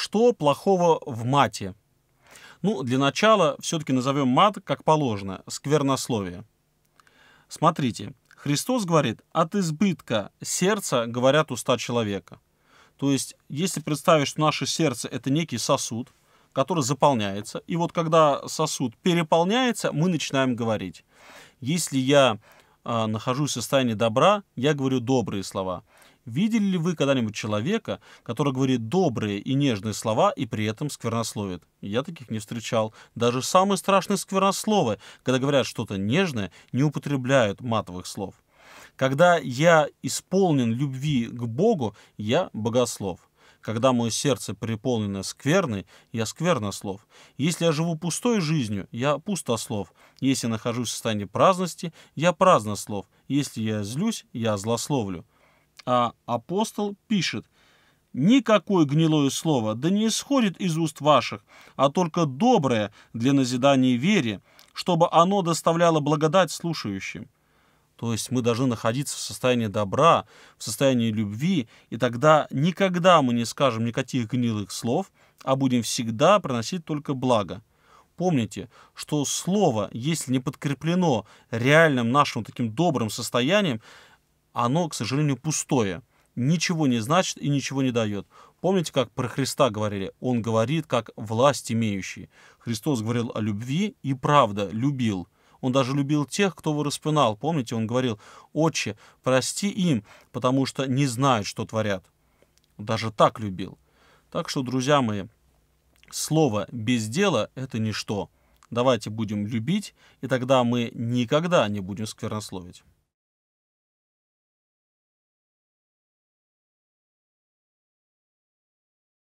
Что плохого в мате? Ну, для начала все-таки назовем мат, как положено, сквернословие. Смотрите, Христос говорит, от избытка сердца говорят уста человека. То есть, если представить, что наше сердце – это некий сосуд, который заполняется, и вот когда сосуд переполняется, мы начинаем говорить. Если я э, нахожусь в состоянии добра, я говорю добрые слова. Видели ли вы когда-нибудь человека, который говорит добрые и нежные слова и при этом сквернословит? Я таких не встречал. Даже самые страшные сквернословы, когда говорят что-то нежное, не употребляют матовых слов. Когда я исполнен любви к Богу, я богослов. Когда мое сердце переполнено скверной, я сквернослов. Если я живу пустой жизнью, я пустослов. Если нахожусь в состоянии праздности, я празднослов. Если я злюсь, я злословлю». А апостол пишет, «Никакое гнилое слово да не исходит из уст ваших, а только доброе для назидания вере, чтобы оно доставляло благодать слушающим». То есть мы должны находиться в состоянии добра, в состоянии любви, и тогда никогда мы не скажем никаких гнилых слов, а будем всегда приносить только благо. Помните, что слово, если не подкреплено реальным нашим таким добрым состоянием, оно, к сожалению, пустое. Ничего не значит и ничего не дает. Помните, как про Христа говорили? Он говорит, как власть имеющий. Христос говорил о любви и правда любил. Он даже любил тех, кто его распинал. Помните, он говорил, «Отче, прости им, потому что не знают, что творят». Даже так любил. Так что, друзья мои, слово без дела – это ничто. Давайте будем любить, и тогда мы никогда не будем сквернословить.